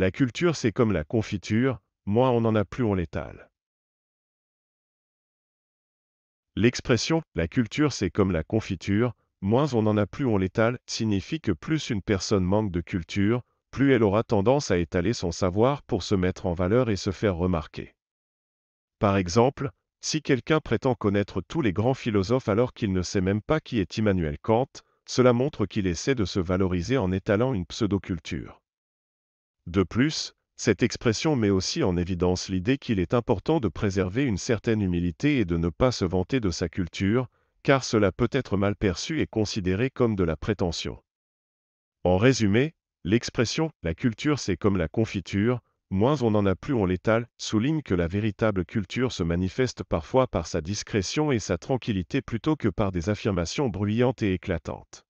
La culture, c'est comme la confiture, moins on en a plus on l'étale. L'expression « la culture, c'est comme la confiture », moins on en a plus on l'étale, signifie que plus une personne manque de culture, plus elle aura tendance à étaler son savoir pour se mettre en valeur et se faire remarquer. Par exemple, si quelqu'un prétend connaître tous les grands philosophes alors qu'il ne sait même pas qui est Immanuel Kant, cela montre qu'il essaie de se valoriser en étalant une pseudo-culture. De plus, cette expression met aussi en évidence l'idée qu'il est important de préserver une certaine humilité et de ne pas se vanter de sa culture, car cela peut être mal perçu et considéré comme de la prétention. En résumé, l'expression « la culture c'est comme la confiture », moins on en a plus on l'étale, souligne que la véritable culture se manifeste parfois par sa discrétion et sa tranquillité plutôt que par des affirmations bruyantes et éclatantes.